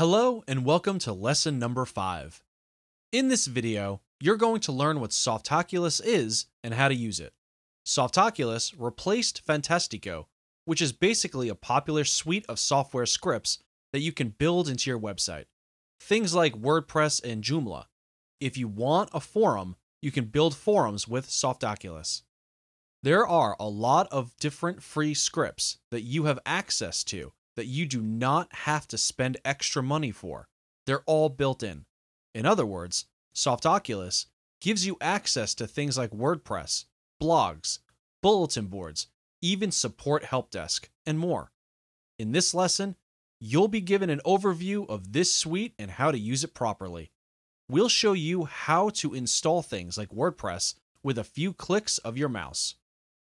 Hello and welcome to lesson number 5. In this video, you're going to learn what Softoculus is and how to use it. Softoculus replaced Fantastico, which is basically a popular suite of software scripts that you can build into your website. Things like WordPress and Joomla. If you want a forum, you can build forums with Softoculus. There are a lot of different free scripts that you have access to that you do not have to spend extra money for. They're all built in. In other words, Soft Oculus gives you access to things like WordPress, blogs, bulletin boards, even support help desk, and more. In this lesson, you'll be given an overview of this suite and how to use it properly. We'll show you how to install things like WordPress with a few clicks of your mouse.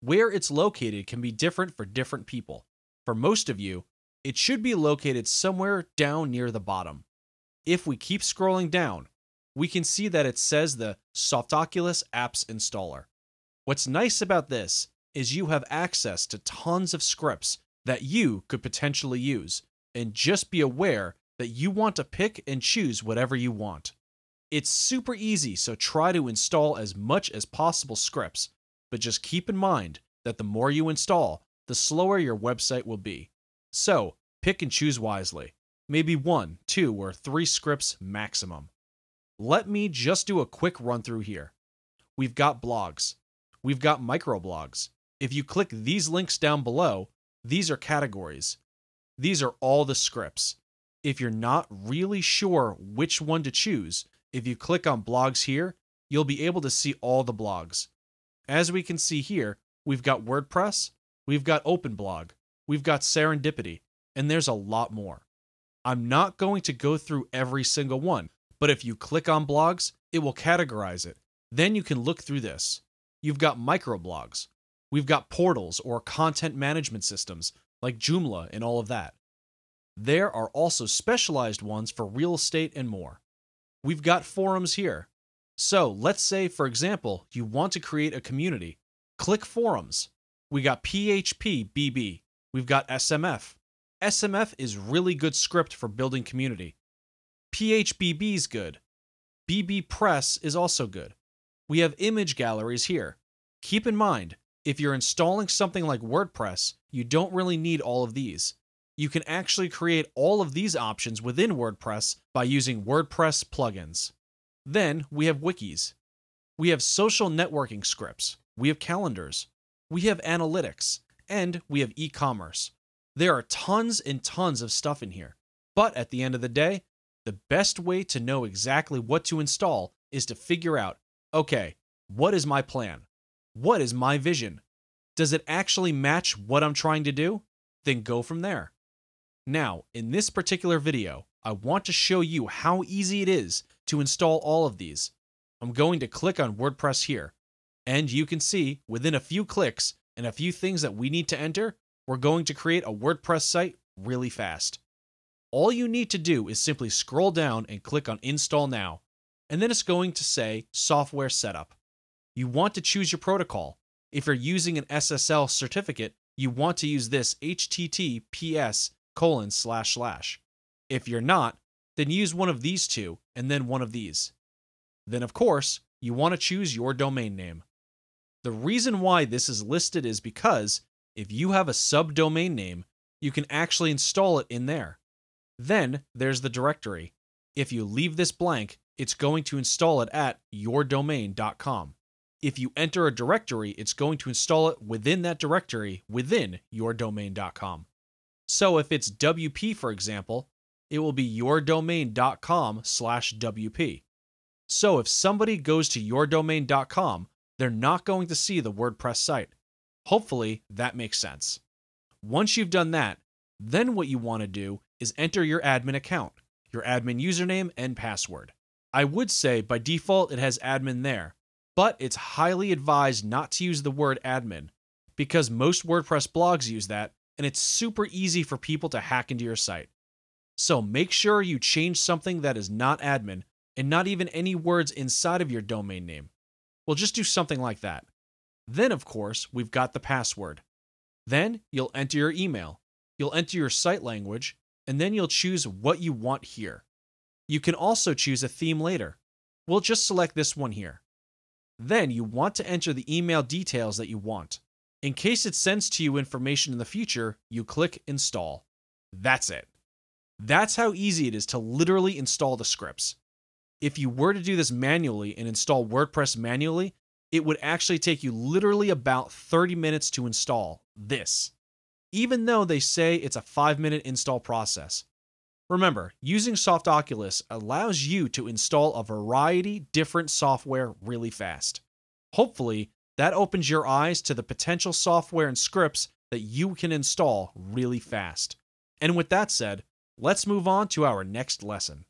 Where it's located can be different for different people. For most of you, it should be located somewhere down near the bottom. If we keep scrolling down, we can see that it says the Soft Oculus Apps Installer. What's nice about this is you have access to tons of scripts that you could potentially use, and just be aware that you want to pick and choose whatever you want. It's super easy, so try to install as much as possible scripts, but just keep in mind that the more you install, the slower your website will be. So, pick and choose wisely. Maybe one, two, or three scripts maximum. Let me just do a quick run through here. We've got blogs. We've got microblogs. If you click these links down below, these are categories. These are all the scripts. If you're not really sure which one to choose, if you click on blogs here, you'll be able to see all the blogs. As we can see here, we've got WordPress, we've got OpenBlog, We've got serendipity, and there's a lot more. I'm not going to go through every single one, but if you click on blogs, it will categorize it. Then you can look through this. You've got microblogs. We've got portals or content management systems like Joomla and all of that. There are also specialized ones for real estate and more. We've got forums here. So let's say, for example, you want to create a community. Click forums. We got PHP BB, We've got SMF. SMF is really good script for building community. PHBB is good. BB Press is also good. We have image galleries here. Keep in mind, if you're installing something like WordPress, you don't really need all of these. You can actually create all of these options within WordPress by using WordPress plugins. Then we have wikis. We have social networking scripts. We have calendars. We have analytics and we have e-commerce. There are tons and tons of stuff in here. But at the end of the day, the best way to know exactly what to install is to figure out, okay, what is my plan? What is my vision? Does it actually match what I'm trying to do? Then go from there. Now, in this particular video, I want to show you how easy it is to install all of these. I'm going to click on WordPress here, and you can see within a few clicks, and a few things that we need to enter, we're going to create a WordPress site really fast. All you need to do is simply scroll down and click on Install Now, and then it's going to say Software Setup. You want to choose your protocol. If you're using an SSL certificate, you want to use this https colon slash slash. If you're not, then use one of these two and then one of these. Then, of course, you want to choose your domain name. The reason why this is listed is because if you have a subdomain name, you can actually install it in there. Then there's the directory. If you leave this blank, it's going to install it at yourdomain.com. If you enter a directory, it's going to install it within that directory within yourdomain.com. So if it's WP, for example, it will be yourdomain.com slash WP. So if somebody goes to yourdomain.com they're not going to see the WordPress site. Hopefully, that makes sense. Once you've done that, then what you want to do is enter your admin account, your admin username, and password. I would say by default it has admin there, but it's highly advised not to use the word admin because most WordPress blogs use that and it's super easy for people to hack into your site. So make sure you change something that is not admin and not even any words inside of your domain name. We'll just do something like that. Then, of course, we've got the password. Then you'll enter your email, you'll enter your site language, and then you'll choose what you want here. You can also choose a theme later. We'll just select this one here. Then you want to enter the email details that you want. In case it sends to you information in the future, you click Install. That's it. That's how easy it is to literally install the scripts if you were to do this manually and install WordPress manually, it would actually take you literally about 30 minutes to install this, even though they say it's a five minute install process. Remember, using Soft Oculus allows you to install a variety different software really fast. Hopefully, that opens your eyes to the potential software and scripts that you can install really fast. And with that said, let's move on to our next lesson.